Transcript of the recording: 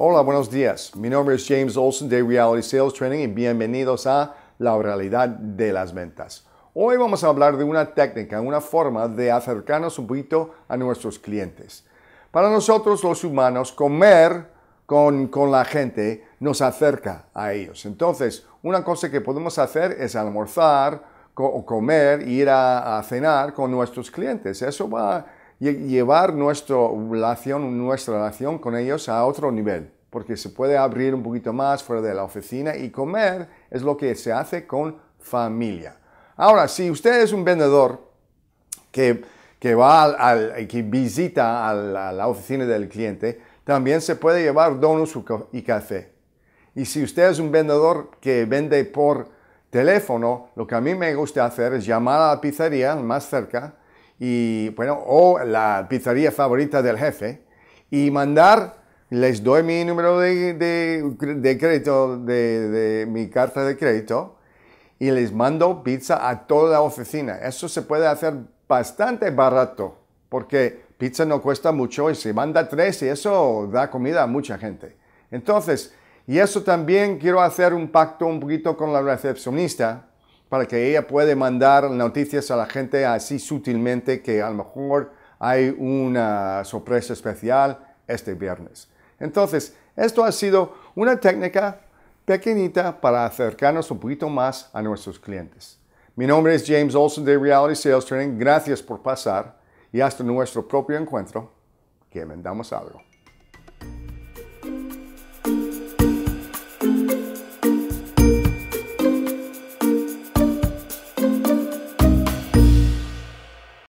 Hola, buenos días. Mi nombre es James Olson de Reality Sales Training y bienvenidos a La Realidad de las Ventas. Hoy vamos a hablar de una técnica, una forma de acercarnos un poquito a nuestros clientes. Para nosotros los humanos, comer con, la gente nos acerca a ellos. Entonces, una cosa que podemos hacer es almorzar o comer, ir a, cenar con nuestros clientes. Eso va a llevar nuestra relación, nuestra relación con ellos a otro nivel, porque se puede abrir un poquito más fuera de la oficina y comer es lo que se hace con familia. Ahora, si usted es un vendedor que, va al, que visita a la, la oficina del cliente, también se puede llevar donuts y café. Y si usted es un vendedor que vende por teléfono, lo que a mí me gusta hacer es llamar a la pizzería más cerca y, bueno, o la pizzería favorita del jefe y mandar, les doy mi número de, crédito, de, de mi carta de crédito y les mando pizza a toda la oficina. Eso se puede hacer bastante barato porque pizza no cuesta mucho y se manda tres y eso da comida a mucha gente. Entonces, y eso también quiero hacer un pacto un poquito con la recepcionista para que ella pueda mandar noticias a la gente así sutilmente que a lo mejor hay una sorpresa especial este viernes. Entonces, esto ha sido una técnica pequeñita para acercarnos un poquito más a nuestros clientes. Mi nombre es James Olson de Reality Sales Training. Gracias por pasar y hasta nuestro propio encuentro, que vendamos algo.